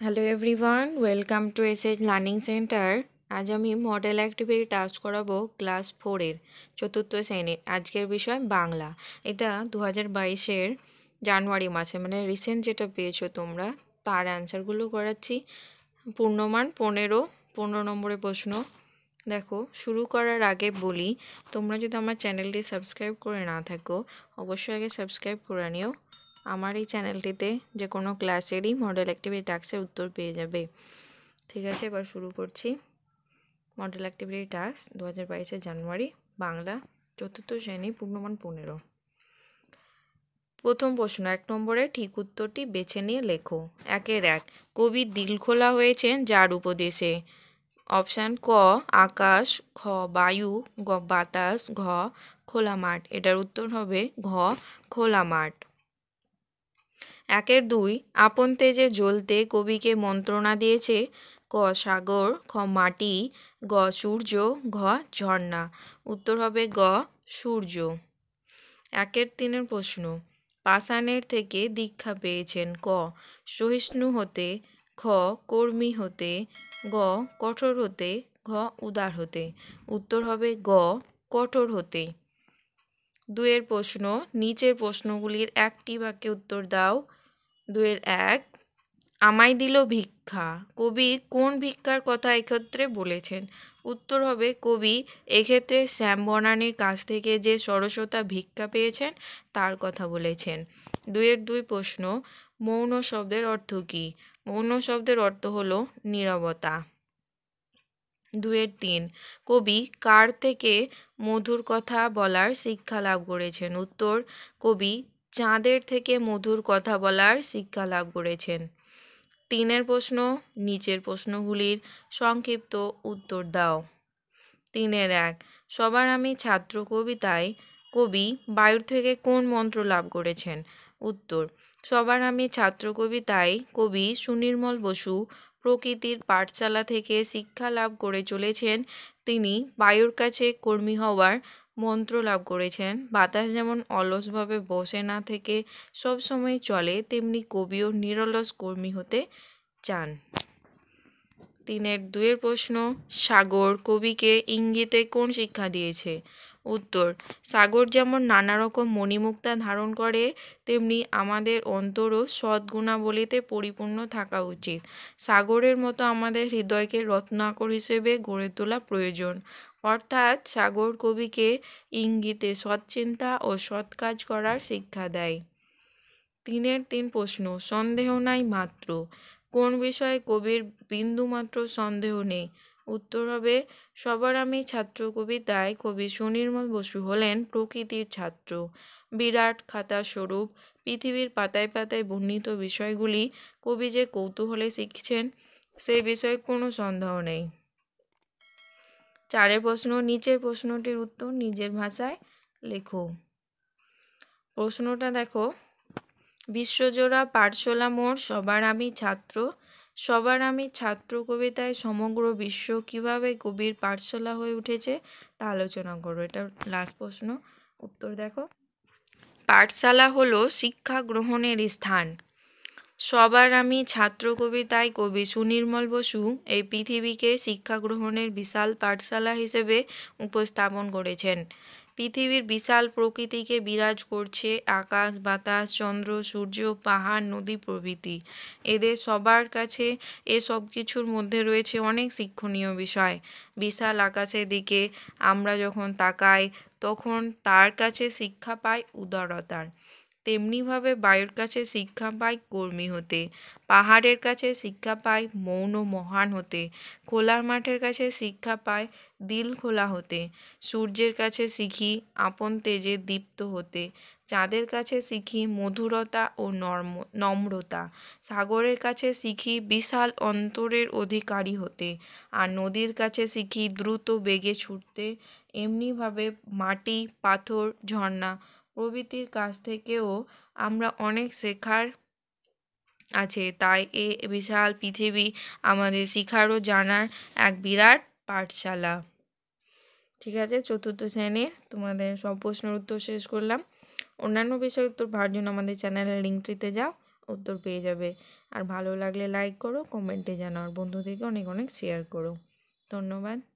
hello everyone welcome to S S learning centre আজ আমি model activity task করাবো class ফোরের চতুর্থ শ্রেণীর আজকের বিষয় বাংলা এটা দু হাজার বাইশের জানুয়ারি মাসে মানে রিসেন্ট যেটা পেয়েছো তোমরা তার অ্যান্সারগুলো করাচ্ছি পূর্ণমান পনেরো পনেরো নম্বরের প্রশ্ন দেখো শুরু করার আগে বলি তোমরা যদি আমার চ্যানেলটি সাবস্ক্রাইব করে না থাকো অবশ্যই আগে সাবস্ক্রাইব করে নিও আমার এই চ্যানেলটিতে যে কোনো ক্লাসেরই মডেল অ্যাক্টিভিটি টাস্কের উত্তর পেয়ে যাবে ঠিক আছে এবার শুরু করছি মডেল অ্যাক্টিভিটি টাস্ক দু হাজার বাইশে জানুয়ারি বাংলা চতুর্থ শ্রেণী পূর্ণমান পনেরো প্রথম প্রশ্ন এক নম্বরে ঠিক উত্তরটি বেছে নিয়ে লেখো একের এক কবি দিলখোলা হয়েছেন যার উপদেশে অপশান ক আকাশ খ বায়ু গ বাতাস ঘ খোলা মাঠ এটার উত্তর হবে ঘ খোলা মাঠ একের দুই আপন তেজে জ্বলতে কবিকে মন্ত্রণা দিয়েছে ক সাগর খ মাটি গ সূর্য ঘ ঝর্ণা উত্তর হবে গ সূর্য একের তিনের প্রশ্ন পাষাণের থেকে দীক্ষা পেয়েছেন ক সহিষ্ণু হতে খ কর্মী হতে গ কঠোর হতে ঘ উদার হতে উত্তর হবে গ কঠোর হতে দুয়ের প্রশ্ন নিচের প্রশ্নগুলির একটি বাক্যে উত্তর দাও দুয়ের এক আমায় দিল ভিক্ষা কবি কোন ভিক্ষার কথা এক্ষেত্রে বলেছেন উত্তর হবে কবি এক্ষেত্রে শ্যাম বনানির কাছ থেকে যে সরস্বতা ভিক্ষা পেয়েছেন তার কথা বলেছেন দুয়ের দুই প্রশ্ন মৌন শব্দের অর্থ কী মৌন শব্দের অর্থ হলো নিরবতা দুয়ের তিন কবি কার থেকে মধুর কথা বলার শিক্ষা লাভ করেছেন উত্তর কবি চাঁদের থেকে মধুর কথা বলার শিক্ষা লাভ করেছেন তিনের প্রশ্ন নিচের প্রশ্নগুলির সংক্ষিপ্ত উত্তর দাও তিনের এক সবার আমি ছাত্র কবিতায় কবি বায়ুর থেকে কোন মন্ত্র লাভ করেছেন উত্তর সবার আমি ছাত্র কবিতায় কবি সুনির্মল বসু প্রকৃতির পাঠশালা থেকে শিক্ষা লাভ করে চলেছেন তিনি বায়ুর কাছে কর্মী হওয়ার মন্ত্র লাভ করেছেন বাতাস যেমন অলসভাবে বসে না থেকে সবসময় চলে তেমনি কবিও নিরলস কর্মী হতে চান তিনের দুয়ের প্রশ্ন সাগর কবিকে ইঙ্গিতে কোন শিক্ষা দিয়েছে উত্তর সাগর যেমন নানা রকম মণিমুক্তা ধারণ করে তেমনি আমাদের অন্তরও সদ্গুণাবলিতে পরিপূর্ণ থাকা উচিত সাগরের মতো আমাদের হৃদয়কে রত্নাকর হিসেবে গড়ে তোলা প্রয়োজন অর্থাৎ সাগর কবিকে ইঙ্গিতে সৎচিন্তা ও সৎ কাজ করার শিক্ষা দেয় তিনের তিন প্রশ্ন সন্দেহ নাই মাত্র কোন বিষয়ে কবির বিন্দুমাত্র সন্দেহ নেই উত্তর হবে সবার আমি ছাত্র কবি তাই কবি সুনির্মল বসু হলেন প্রকৃতির ছাত্র বিরাট খাতা স্বরূপ পৃথিবীর পাতায় পাতায় বর্ণিত বিষয়গুলি কবি যে কৌতূহলে শিখছেন সে বিষয়ে কোনো সন্দেহ নেই চারের প্রশ্ন নিচের প্রশ্নটির উত্তর নিজের ভাষায় লেখো প্রশ্নটা দেখো বিশ্বজোড়া পাঠশালা মোড় সবার আমি ছাত্র সবার আমি ছাত্র কবিতায় সমগ্র বিশ্ব কিভাবে কবির পাঠশালা হয়ে উঠেছে তা আলোচনা করো এটা লাস্ট প্রশ্ন উত্তর দেখো পাঠশালা হলো শিক্ষা গ্রহণের স্থান সবার আমি ছাত্র কবিতায় কবি সুনির্মল বসু এই পৃথিবীকে শিক্ষা গ্রহণের বিশাল পাঠশালা হিসেবে উপস্থাপন করেছেন পৃথিবীর বিশাল প্রকৃতিকে বিরাজ করছে আকাশ বাতাস চন্দ্র সূর্য পাহাড় নদী প্রভৃতি এদের সবার কাছে এসব কিছুর মধ্যে রয়েছে অনেক শিক্ষণীয় বিষয় বিশাল আকাশের দিকে আমরা যখন তাকাই তখন তার কাছে শিক্ষা পাই উদারতার তেমনিভাবে বায়ুর কাছে শিক্ষা পায় কর্মী হতে পাহাড়ের কাছে শিক্ষা পায় মৌন মহান হতে খোলার মাঠের কাছে শিক্ষা পায় দিল খোলা হতে সূর্যের কাছে শিখি আপন তেজে দীপ্ত হতে চাঁদের কাছে শিখি মধুরতা ও নর্ম নম্রতা সাগরের কাছে শিখি বিশাল অন্তরের অধিকারী হতে আর নদীর কাছে শিখি দ্রুত বেগে ছুটতে এমনিভাবে মাটি পাথর ঝর্ণা প্রভৃতির কাছ থেকেও আমরা অনেক শেখার আছে তাই এ বিশাল পৃথিবী আমাদের শিখারও জানার এক বিরাট পাঠশালা ঠিক আছে চতুর্থ শ্রেণীর তোমাদের সব প্রশ্নের উত্তর শেষ করলাম অন্যান্য বিষয়ে উত্তর পাওয়ার জন্য আমাদের চ্যানেলের লিঙ্কটিতে যাও উত্তর পেয়ে যাবে আর ভালো লাগলে লাইক করো কমেন্টে জানাও আর বন্ধুদেরকে অনেক অনেক শেয়ার করো ধন্যবাদ